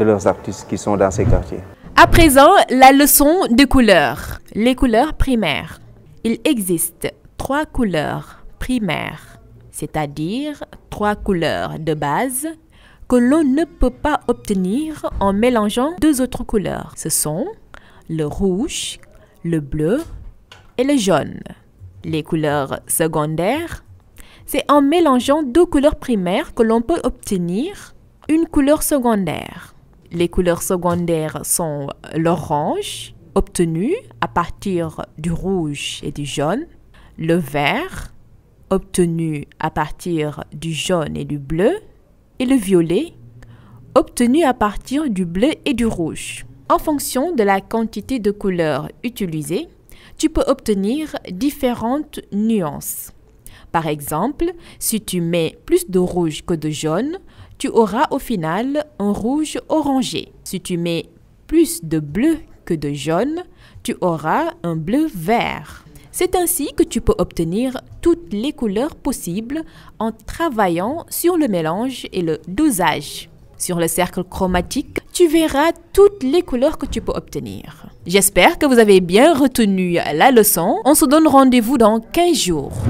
de leurs artistes qui sont dans ces quartiers. À présent, la leçon des couleurs. Les couleurs primaires. Il existe trois couleurs primaires, c'est-à-dire trois couleurs de base que l'on ne peut pas obtenir en mélangeant deux autres couleurs. Ce sont le rouge, le bleu et le jaune. Les couleurs secondaires, c'est en mélangeant deux couleurs primaires que l'on peut obtenir une couleur secondaire. Les couleurs secondaires sont l'orange, obtenu à partir du rouge et du jaune, le vert, obtenu à partir du jaune et du bleu, et le violet, obtenu à partir du bleu et du rouge. En fonction de la quantité de couleurs utilisées, tu peux obtenir différentes nuances. Par exemple, si tu mets plus de rouge que de jaune, tu auras au final un rouge orangé. Si tu mets plus de bleu que de jaune, tu auras un bleu vert. C'est ainsi que tu peux obtenir toutes les couleurs possibles en travaillant sur le mélange et le dosage. Sur le cercle chromatique, tu verras toutes les couleurs que tu peux obtenir. J'espère que vous avez bien retenu la leçon. On se donne rendez-vous dans 15 jours.